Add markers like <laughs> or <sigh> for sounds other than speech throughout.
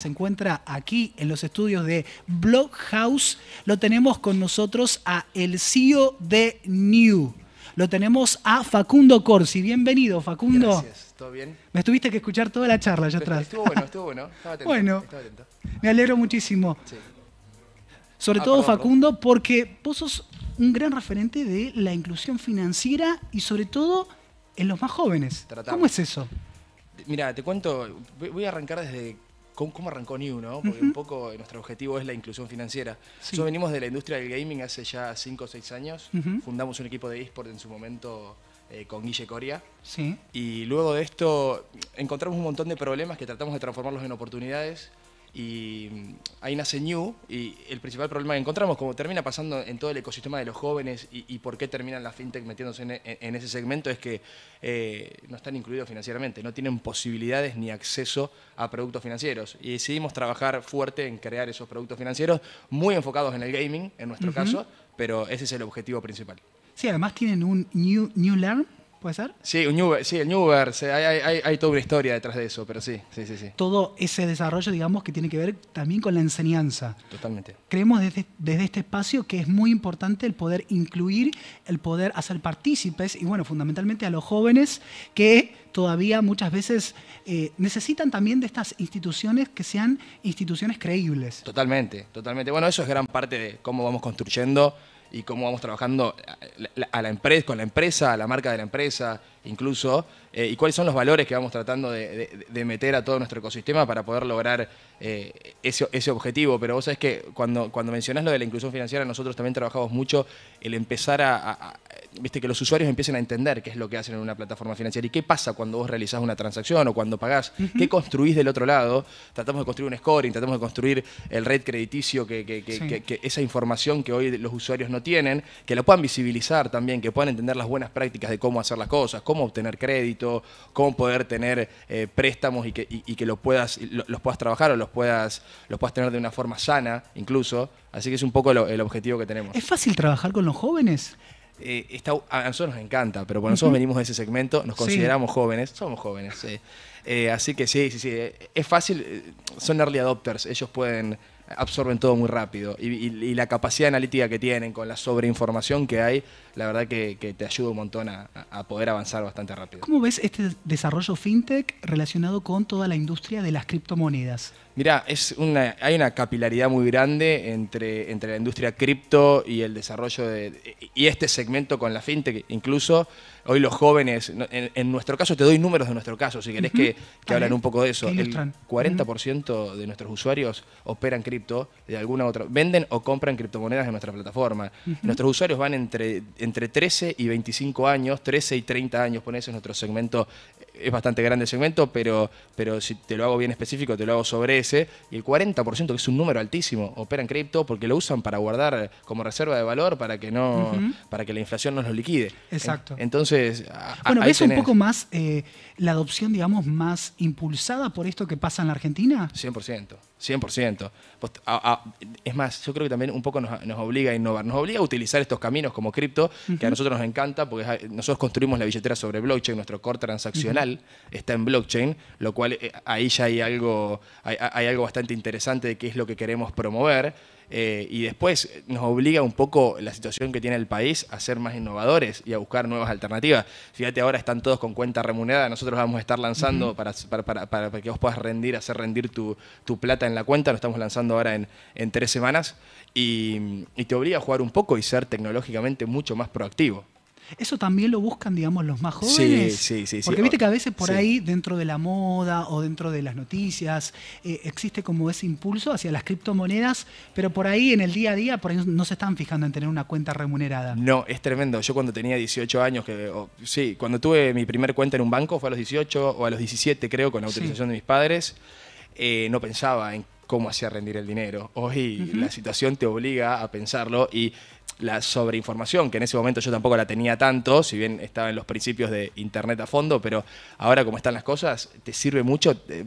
se encuentra aquí en los estudios de Blockhouse, lo tenemos con nosotros a el CEO de New. Lo tenemos a Facundo Corsi. Bienvenido, Facundo. Gracias, ¿todo bien? Me tuviste que escuchar toda la charla allá atrás. Estuvo bueno, estuvo bueno. <laughs> Estaba atento, bueno, me alegro muchísimo. Sobre ah, todo, Facundo, porque vos sos un gran referente de la inclusión financiera y sobre todo en los más jóvenes. ¿Cómo es eso? Mira, te cuento, voy a arrancar desde ¿Cómo, arrancó New? ¿no? Porque un poco nuestro objetivo es la inclusión financiera. Nosotros venimos de la industria del gaming hace ya 5 o 6 años. Fundamos un equipo de eSport en su momento eh, con Guille Coria. Sí. Y luego de esto encontramos un montón de problemas que tratamos de transformarlos en oportunidades y ahí nace New y el principal problema que encontramos, como termina pasando en todo el ecosistema de los jóvenes y, por qué terminan las fintech metiéndose en, ese segmento, es que eh, no están incluidos financieramente, no tienen posibilidades ni acceso a productos financieros. Y decidimos trabajar fuerte en crear esos productos financieros, muy enfocados en el gaming, en nuestro caso, pero ese es el objetivo principal. Sí, además tienen un New, new Learn ¿Puede ser? Sí, el Newverse, hay, toda una historia detrás de eso, pero sí, sí, sí, sí, Todo ese desarrollo, digamos, que tiene que ver también con la enseñanza. Totalmente. Creemos desde, desde este espacio que es muy importante el poder incluir, el poder hacer partícipes y, bueno, fundamentalmente a los jóvenes que todavía muchas veces eh, necesitan también de estas instituciones que sean instituciones creíbles. Totalmente, totalmente. Bueno, eso es gran parte de cómo vamos construyendo y cómo vamos trabajando eh, a la empresa, con la empresa, a la marca de la empresa, incluso, eh, y cuáles son los valores que vamos tratando de, meter a todo nuestro ecosistema para poder lograr eh, ese, objetivo. Pero vos sabés que cuando, cuando mencionás lo de la inclusión financiera, nosotros también trabajamos mucho el empezar a, viste, que los usuarios empiecen a entender qué es lo que hacen en una plataforma financiera y qué pasa cuando vos realizás una transacción o cuando pagás, qué construís del otro lado. Tratamos de construir un scoring, tratamos de construir el red crediticio, que, esa información que hoy los usuarios no tienen, que la puedan visibilizar también, que puedan entender las buenas prácticas de cómo hacer las cosas, cómo obtener crédito, cómo poder tener eh, préstamos y que, que lo puedas, los puedas trabajar o los puedas, los puedas tener de una forma sana incluso. Así que es un poco el objetivo que tenemos. ¿Es fácil trabajar con los jóvenes? Eh, a nosotros nos encanta, pero cuando nosotros venimos de ese segmento, nos consideramos jóvenes, somos jóvenes, eh, así que sí, sí, sí, eh, es fácil, son early adopters, ellos pueden, absorben todo muy rápido y, la capacidad analítica que tienen con la sobreinformación que hay, la verdad que, te ayuda un montón a, poder avanzar bastante rápido. ¿Cómo ves este desarrollo fintech relacionado con toda la industria de las criptomonedas? Mira, es una, hay una capilaridad muy grande entre, entre la industria cripto y el desarrollo de, y este segmento con la fintech. Incluso hoy los jóvenes, en, nuestro caso, te doy números de nuestro caso, si querés que, que hablen un poco de eso. El 40% de nuestros usuarios operan cripto de alguna otra, venden o compran criptomonedas en nuestra plataforma. Nuestros usuarios van entre, entre 13 y 25 años, 13 y 30 años, pones eso nuestro segmento es bastante grande el segmento, pero, pero si te lo hago bien específico, te lo hago sobre ese. Y el 40%, que es un número altísimo, operan cripto porque lo usan para guardar como reserva de valor para que no, para que la inflación no lo liquide. Exacto. Entonces, bueno, ¿ves un poco más eh, la adopción, digamos, más impulsada por esto que pasa en la Argentina? 100%. 100%. Pues, es más, yo creo que también un poco nos, obliga a innovar, nos obliga a utilizar estos caminos como cripto, que a nosotros nos encanta, porque nosotros construimos la billetera sobre blockchain, nuestro core transaccional está en blockchain, lo cual eh, ahí ya hay algo, hay algo bastante interesante de qué es lo que queremos promover. Eh, y después nos obliga un poco la situación que tiene el país a ser más innovadores y a buscar nuevas alternativas. Fíjate, ahora están todos con cuenta remunerada, nosotros vamos a estar lanzando para, que vos puedas rendir, hacer rendir tu, plata en la cuenta, lo estamos lanzando ahora en, tres semanas, y, y te obliga a jugar un poco y ser tecnológicamente mucho más proactivo. Eso también lo buscan, digamos, los más jóvenes. Sí, sí, sí. Porque viste que a veces por ahí, dentro de la moda o dentro de las noticias, eh, existe como ese impulso hacia las criptomonedas, pero por ahí en el día a día, por ahí no se están fijando en tener una cuenta remunerada. No, es tremendo. Yo cuando tenía 18 años, que, sí, cuando tuve mi primer cuenta en un banco fue a los 18 o a los 17, creo, con la autorización de mis padres, eh, no pensaba en cómo hacía rendir el dinero. Hoy la situación te obliga a pensarlo y la sobreinformación, que en ese momento yo tampoco la tenía tanto, si bien estaba en los principios de Internet a fondo, pero ahora como están las cosas, te sirve mucho eh,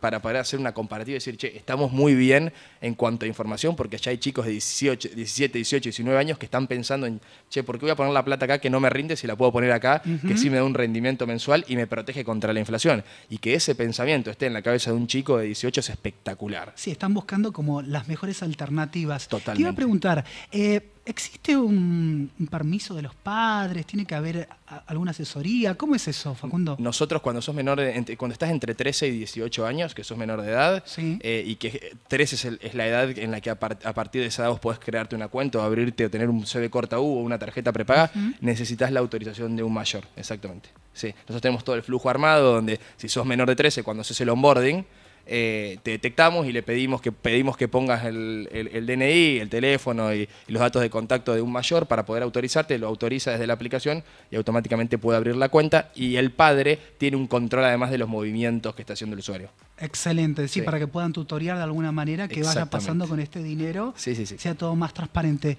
para poder hacer una comparativa y decir, che, estamos muy bien en cuanto a información, porque ya hay chicos de 18, 17, 18, 19 años que están pensando en, che, ¿por qué voy a poner la plata acá que no me rinde si la puedo poner acá, que sí me da un rendimiento mensual y me protege contra la inflación? Y que ese pensamiento esté en la cabeza de un chico de 18 es espectacular. Sí, están buscando como las mejores alternativas. Totalmente. Te iba a preguntar, eh, ¿Existe un, permiso de los padres? ¿Tiene que haber alguna asesoría? ¿Cómo es eso, Facundo? Nosotros cuando sos menor cuando estás entre 13 y 18 años, que sos menor de edad, eh, y que 13 es, la edad en la que a, partir de esa edad vos podés crearte una cuenta o abrirte o tener un de corta U o una tarjeta prepaga, necesitas la autorización de un mayor, exactamente. Sí. Nosotros tenemos todo el flujo armado donde si sos menor de 13, cuando haces el onboarding, eh, te detectamos y le pedimos que, pedimos que pongas el, DNI, el teléfono y, los datos de contacto de un mayor para poder autorizarte, lo autoriza desde la aplicación y automáticamente puede abrir la cuenta y el padre tiene un control además de los movimientos que está haciendo el usuario. Excelente, sí, para que puedan tutoriar de alguna manera qué vaya pasando con este dinero, sí, sí, sea todo más transparente.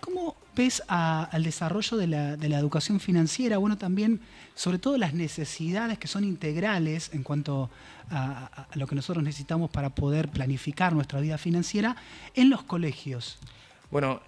¿Cómo al desarrollo de la, educación financiera, bueno, también sobre todo las necesidades que son integrales en cuanto a, a, lo que nosotros necesitamos para poder planificar nuestra vida financiera en los colegios. Bueno,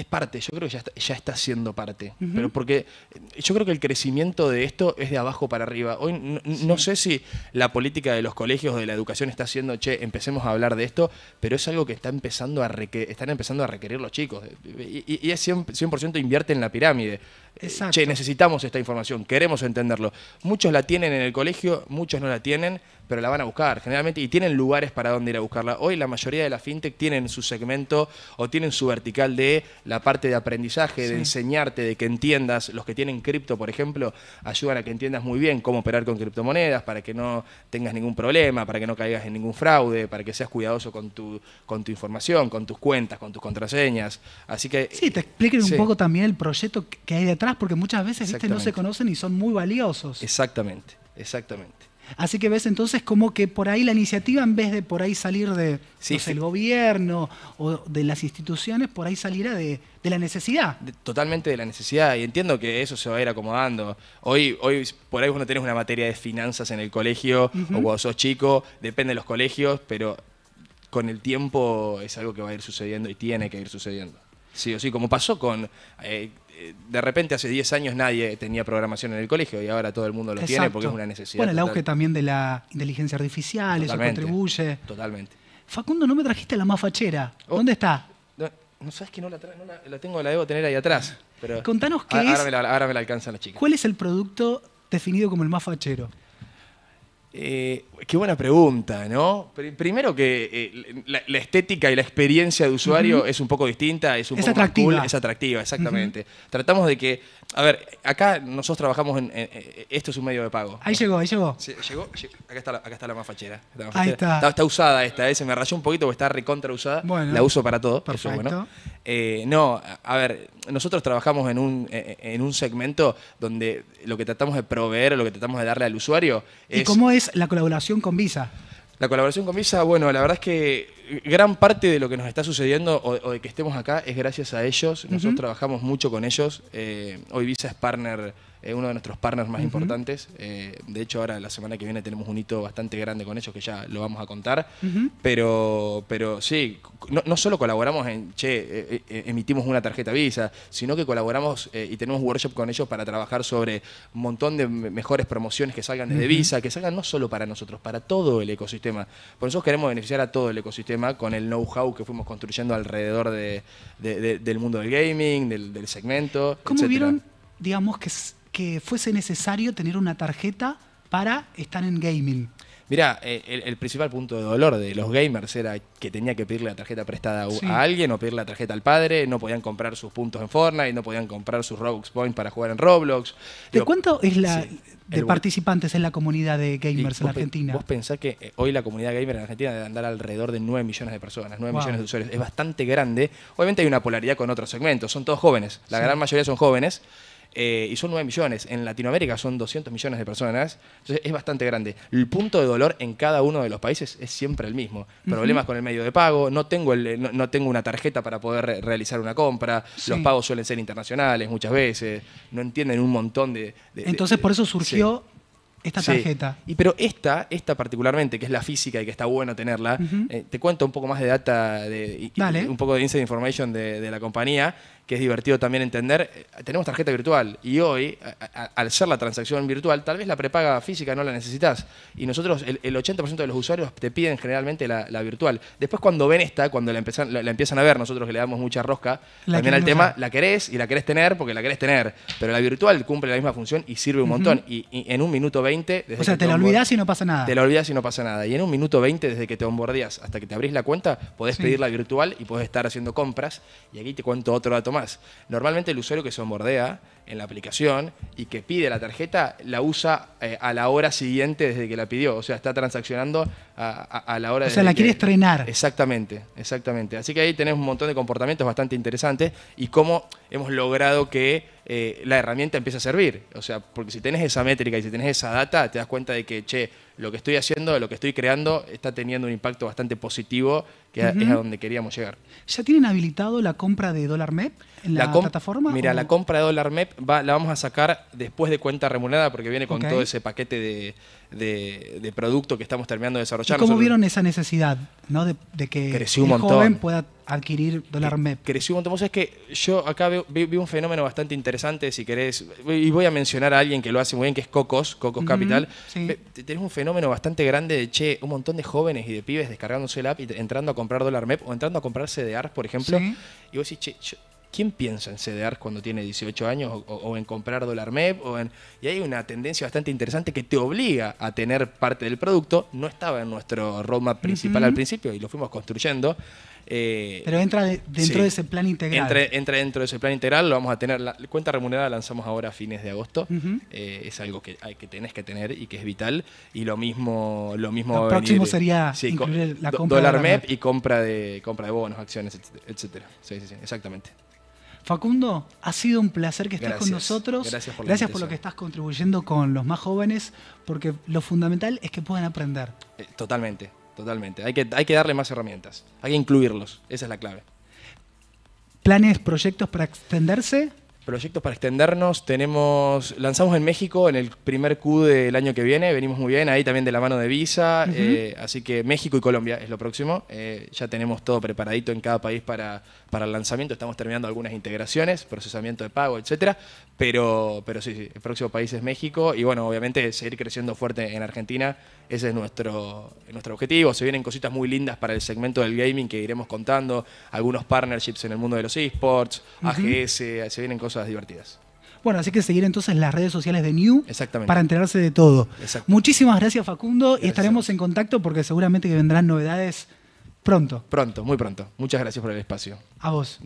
es parte, yo creo que ya está, siendo parte. Pero porque eh, yo creo que el crecimiento de esto es de abajo para arriba. Hoy no, sé si la política de los colegios, de la educación, está haciendo, che, empecemos a hablar de esto, pero es algo que está empezando a están empezando a requerir los chicos. Y, es 100%, invierte en la pirámide. Eh, Exacto. Che, necesitamos esta información, queremos entenderlo. Muchos la tienen en el colegio, muchos no la tienen, pero la van a buscar generalmente y tienen lugares para donde ir a buscarla. Hoy la mayoría de las fintech tienen su segmento o tienen su vertical de la parte de aprendizaje, de enseñarte, de que entiendas, los que tienen cripto, por ejemplo, ayudan a que entiendas muy bien cómo operar con criptomonedas, para que no tengas ningún problema, para que no caigas en ningún fraude, para que seas cuidadoso con tu, con tu información, con tus cuentas, con tus contraseñas. Así que... Sí, te expliquen un poco también el proyecto que hay detrás, porque muchas veces ¿viste? no se conocen y son muy valiosos. Exactamente, exactamente. Así que ves entonces como que por ahí la iniciativa, en vez de por ahí salir de gobierno o de las instituciones, por ahí saliera de, la necesidad. totalmente de la necesidad. Y entiendo que eso se va a ir acomodando. Hoy, hoy por ahí vos no tenés una materia de finanzas en el colegio o cuando sos chico, depende de los colegios, pero con el tiempo es algo que va a ir sucediendo y tiene que ir sucediendo. Sí o sí, como pasó con eh, de repente hace 10 años nadie tenía programación en el colegio y ahora todo el mundo lo tiene porque es una necesidad. Bueno, el auge también de la inteligencia artificial, eso contribuye. Totalmente. Facundo, no me trajiste la más fachera. Oh. ¿Dónde está? No, sabes que no la, la, tengo, la debo tener ahí atrás. Contanos qué es. Ahora me, la, ahora me la alcanzan las chicas. ¿Cuál es el producto definido como el más fachero? Eh, qué buena pregunta, ¿no? Primero que eh, la, estética y la experiencia de usuario es un poco distinta, es un poco atractiva. cool, es atractiva, exactamente. Tratamos de que, a ver, acá nosotros trabajamos en, esto es un medio de pago. Ahí llegó, ahí llegó. llegó, Acá, está la, acá está más fachera. ahí Está. está. usada esta, eh, se me rayó un poquito porque está recontra usada. Bueno, la uso para todo. Perfecto. no, a ver, nosotros trabajamos en un, en un segmento donde lo que tratamos de proveer, lo que tratamos de darle al usuario es... es la colaboración con Visa? La colaboración con Visa, bueno, la verdad es que gran parte de lo que nos está sucediendo o, de que estemos acá es gracias a ellos. Nosotros trabajamos mucho con ellos. Eh, hoy Visa es partner es uno de nuestros partners más importantes. Eh, de hecho, ahora la semana que viene tenemos un hito bastante grande con ellos que ya lo vamos a contar. pero, pero sí, no, solo colaboramos en, che, eh, eh, emitimos una tarjeta Visa, sino que colaboramos y tenemos workshop con ellos para trabajar sobre un montón de mejores promociones que salgan desde Visa, que salgan no solo para nosotros, para todo el ecosistema. Por eso queremos beneficiar a todo el ecosistema con el know-how que fuimos construyendo alrededor de, del mundo del gaming, del, segmento. ¿Cómo vieron, digamos, que que fuese necesario tener una tarjeta para estar en gaming. Mira, eh, el, principal punto de dolor de los gamers era que tenía que pedirle la tarjeta prestada a, alguien o pedirle la tarjeta al padre, no podían comprar sus puntos en Fortnite, no podían comprar sus Robux Points para jugar en Roblox. ¿De cuánto es la de participantes en la comunidad de gamers en Argentina? Vos pensás que eh, hoy la comunidad gamer en Argentina debe andar alrededor de 9 millones de personas, 9 millones de usuarios, es bastante grande. Obviamente hay una polaridad con otros segmentos, son todos jóvenes, la gran mayoría son jóvenes. Eh, y son 9 millones. En Latinoamérica son 200 millones de personas, entonces es bastante grande. El punto de dolor en cada uno de los países es siempre el mismo. Problemas con el medio de pago, no tengo, no, tengo una tarjeta para poder realizar una compra, los pagos suelen ser internacionales muchas veces, no entienden un montón de... entonces por eso surgió esta tarjeta. Y pero esta, esta particularmente, que es la física y que está bueno tenerla, eh, te cuento un poco más de data, de, un poco de inside information de, la compañía, que es divertido también entender. Eh, tenemos tarjeta virtual y hoy, al ser la transacción virtual, tal vez la prepaga física no la necesitas. Y nosotros, el, 80% de los usuarios te piden generalmente la, virtual. Después cuando ven esta, cuando la, la, empiezan a ver, nosotros le damos mucha rosca, también al tema, la querés y la querés tener porque la querés tener. Pero la virtual cumple la misma función y sirve un montón. y, en un minuto o sea, te, lo la olvidás y no pasa nada. Te la olvidas y no pasa nada. Y en un minuto 20, desde que te bombardeas hasta que te abrís la cuenta, podés pedirla virtual y podés estar haciendo compras. Y aquí te cuento otro dato más. Normalmente el usuario que se bombardea en la aplicación y que pide la tarjeta, la usa eh, a la hora siguiente desde que la pidió. O sea, está transaccionando a, a, la hora de... O sea, la quiere que... Exactamente, exactamente. Así que ahí tenemos un montón de comportamientos bastante interesantes y cómo hemos logrado que eh, la herramienta empiece a servir. O sea, porque si tenés esa métrica y si tenés esa data, te das cuenta de que, che, lo que estoy haciendo, lo que estoy creando, está teniendo un impacto bastante positivo que es a donde queríamos llegar. ¿Ya tienen habilitado la compra de dólar MEP en la, plataforma? Mira, la compra de dólar MEP la vamos a sacar después de cuenta remunerada porque viene con todo ese paquete de, de, producto que estamos terminando de desarrollar. ¿Y ¿Cómo vieron esa necesidad ¿no? de, de que el joven pueda adquirir dólar MEP. Creció un montón. Vos sabés que yo acá vi un fenómeno bastante interesante, si querés, y voy a mencionar a alguien que lo hace muy bien, que es Cocos, Cocos Capital. Tenés un fenómeno bastante grande de, che, un montón de jóvenes y de pibes descargándose el app y entrando a comprar dólar MEP o entrando a comprar CDRs, por ejemplo. Y vos decís, che, ¿quién piensa en CDRs cuando tiene 18 años o, en comprar dólar MEP? O en... y hay una tendencia bastante interesante que te obliga a tener parte del producto. No estaba en nuestro roadmap principal al principio y lo fuimos construyendo. Eh, Pero entra dentro de ese plan integral. entra dentro de ese plan integral, lo vamos a tener. La cuenta remunerada lanzamos ahora a fines de agosto. Eh, es algo que, que tenés que tener y que es vital. Y lo mismo. Lo, mismo próximo sería incluir la compra. Dólar de MEP y compra de, compra de bonos, acciones, etcétera. Sí, sí, exactamente. Facundo, ha sido un placer que estés con nosotros. Gracias, por, lo que estás contribuyendo con los más jóvenes, porque lo fundamental es que puedan aprender. Eh, totalmente, totalmente. Hay que, hay que darle más herramientas, hay que incluirlos, esa es la clave. ¿Planes, proyectos para extenderse? Proyectos para extendernos, tenemos, lanzamos en México en el primer Q del año que viene, venimos muy bien, ahí también de la mano de Visa, eh, así que México y Colombia es lo próximo, eh, ya tenemos todo preparadito en cada país para, para el lanzamiento, estamos terminando algunas integraciones, procesamiento de pago, etcétera, pero, pero sí, el próximo país es México y bueno, obviamente seguir creciendo fuerte en Argentina, ese es nuestro, nuestro objetivo. Se vienen cositas muy lindas para el segmento del gaming que iremos contando, algunos partnerships en el mundo de los esports, AGS, se vienen cosas divertidas. Bueno, así que seguir entonces las redes sociales de New para enterarse de todo. Muchísimas gracias Facundo y estaremos en contacto porque seguramente que vendrán novedades pronto. Pronto, muy pronto. Muchas gracias por el espacio. A vos.